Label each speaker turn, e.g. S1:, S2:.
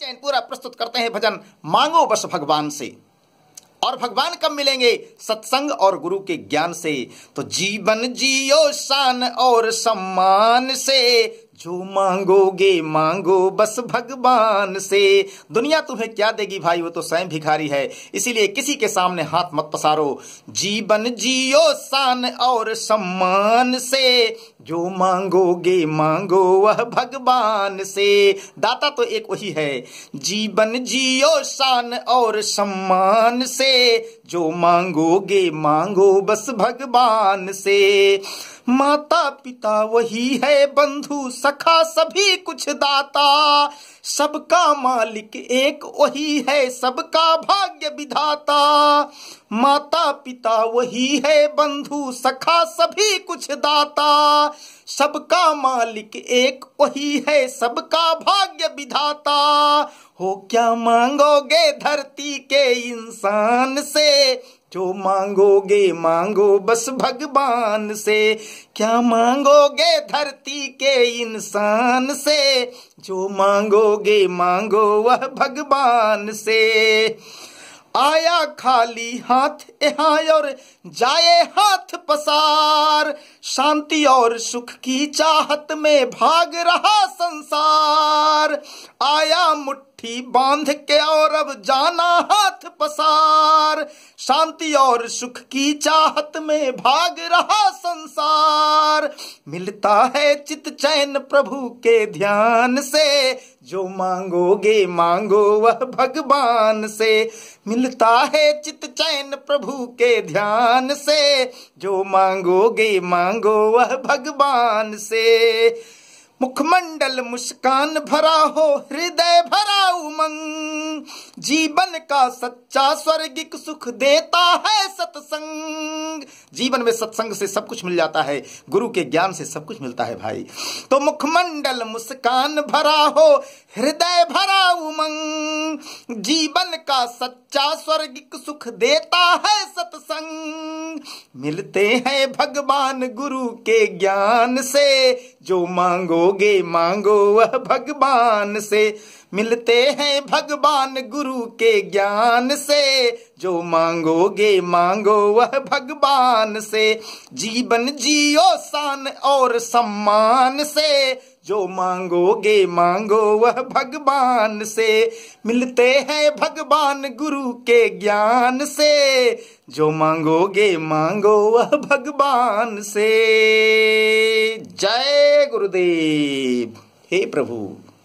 S1: चैनपुरा प्रस्तुत करते हैं भजन मांगो बस भगवान से और भगवान कब मिलेंगे सत्संग और गुरु के ज्ञान से तो जीवन जियो शान और सम्मान से जो मांगोगे मांगो बस भगवान से दुनिया तुम्हें क्या देगी भाई वो तो स्वयं भिखारी है इसीलिए किसी के सामने हाथ मत पसारो जीवन जियो शान और सम्मान से जो मांगोगे मांगो वह भगवान से दाता तो एक वही है जीवन जियो शान और सम्मान से जो मांगोगे मांगो बस भगवान से माता पिता वही है बंधु सखा सभी कुछ दाता सबका मालिक एक वही है सबका भाग्य विधाता माता पिता वही है बंधु सखा सभी कुछ दाता सबका मालिक एक वही है सबका भाग्य विधाता हो क्या मांगोगे धरती के इंसान से जो मांगोगे मांगो बस भगवान से क्या मांगोगे धरती के इंसान से जो मांगोगे मांगो वह भगवान से आया खाली हाथ यहाँ और जाए हाथ पसार शांति और सुख की चाहत में भाग रहा संसार आया मुट्ठी बांध के और अब जाना है पसार शांति और सुख की चाहत में भाग रहा संसार मिलता है चित चैन प्रभु के ध्यान से जो मांगोगे मांगो वह भगवान से मिलता है चित चैन प्रभु के ध्यान से जो मांगोगे मांगो वह भगवान से मुखमंडल मुस्कान भरा हो हृदय भरा उमंग जीवन का सच्चा स्वर्गिक सुख देता है सत्संग जीवन में सत्संग से सब कुछ मिल जाता है गुरु के ज्ञान से सब कुछ मिलता है भाई तो मुखमंडल मुस्कान भरा हो हृदय भरा उमंग जीवन का सच्चा स्वर्गिक सुख देता है सत्संग मिलते हैं भगवान गुरु के ज्ञान से जो मांगोगे मांगो वह भगवान से मिलते हैं भगवान गुरु के ज्ञान से जो मांगोगे मांगो वह भगवान से जीवन जियो शान और सम्मान से जो मांगोगे मांगो वह भगवान से मिलते हैं भगवान गुरु के ज्ञान से जो मांगोगे मांगो वह भगवान से जय गुरुदेव हे प्रभु